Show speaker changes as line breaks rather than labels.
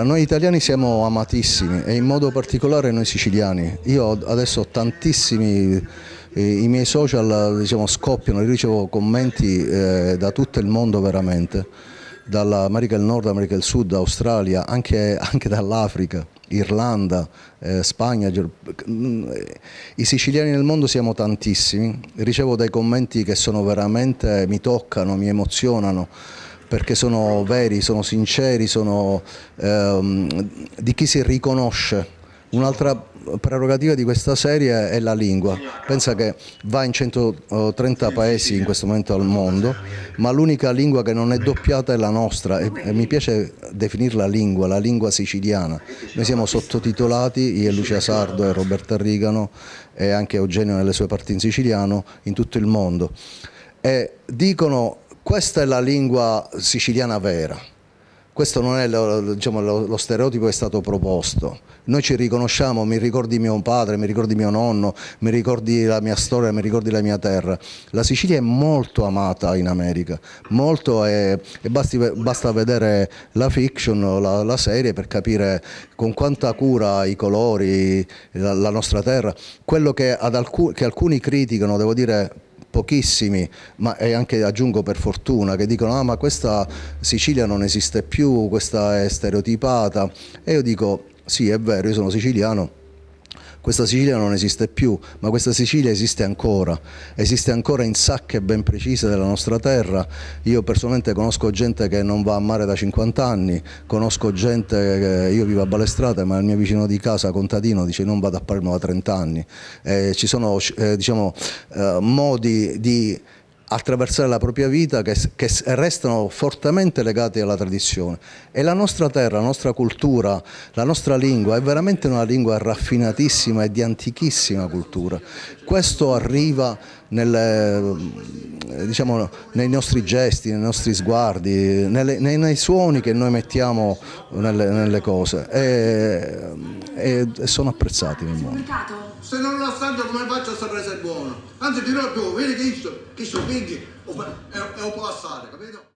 Noi italiani siamo amatissimi e in modo particolare noi siciliani. Io adesso ho tantissimi, eh, i miei social diciamo, scoppiano, ricevo commenti eh, da tutto il mondo veramente, dall'America del Nord, America del Sud, Australia, anche, anche dall'Africa, Irlanda, eh, Spagna. Eh, I siciliani nel mondo siamo tantissimi, ricevo dei commenti che sono veramente, mi toccano, mi emozionano perché sono veri, sono sinceri, sono ehm, di chi si riconosce. Un'altra prerogativa di questa serie è la lingua. Pensa che va in 130 paesi in questo momento al mondo, ma l'unica lingua che non è doppiata è la nostra e, mi piace definirla lingua, la lingua siciliana. Noi siamo sottotitolati, io e Lucia Sardo e Roberta Rigano e anche Eugenio nelle sue parti in siciliano, in tutto il mondo. E dicono questa è la lingua siciliana vera. Questo non è lo, diciamo, lo, lo stereotipo che è stato proposto. Noi ci riconosciamo, mi ricordi mio padre, mi ricordi mio nonno, mi ricordi la mia storia, mi ricordi la mia terra. La Sicilia è molto amata in America, molto è, e basti, basta vedere la fiction, la, la, serie per capire con quanta cura i colori, la, la nostra terra. Quello che, alcuni, che alcuni criticano, devo dire pochissimi, ma anche aggiungo per fortuna, che dicono ah ma questa Sicilia non esiste più, questa è stereotipata e io dico sì è vero, io sono siciliano, questa Sicilia non esiste più, ma questa Sicilia esiste ancora, esiste ancora in sacche ben precise della nostra terra. Io personalmente conosco gente che non va a mare da 50 anni, conosco gente che io vivo a Balestrate, ma il mio vicino di casa contadino dice non vado a Palermo da 30 anni. Eh, ci sono eh, diciamo, eh, modi di attraversare la propria vita che, che, restano fortemente legati alla tradizione. E la nostra terra, la nostra cultura, la nostra lingua è veramente una lingua raffinatissima e di antichissima cultura. Questo arriva nelle eh, diciamo, nei nostri gesti, nei nostri sguardi, nelle, nei, nei, suoni che noi mettiamo nelle, nelle cose e, e, sono apprezzati Se non lo assaggio come faccio a sapere se è buono? Anzi dirò tu, vedi che io, che io quindi, e lo può assare, capito?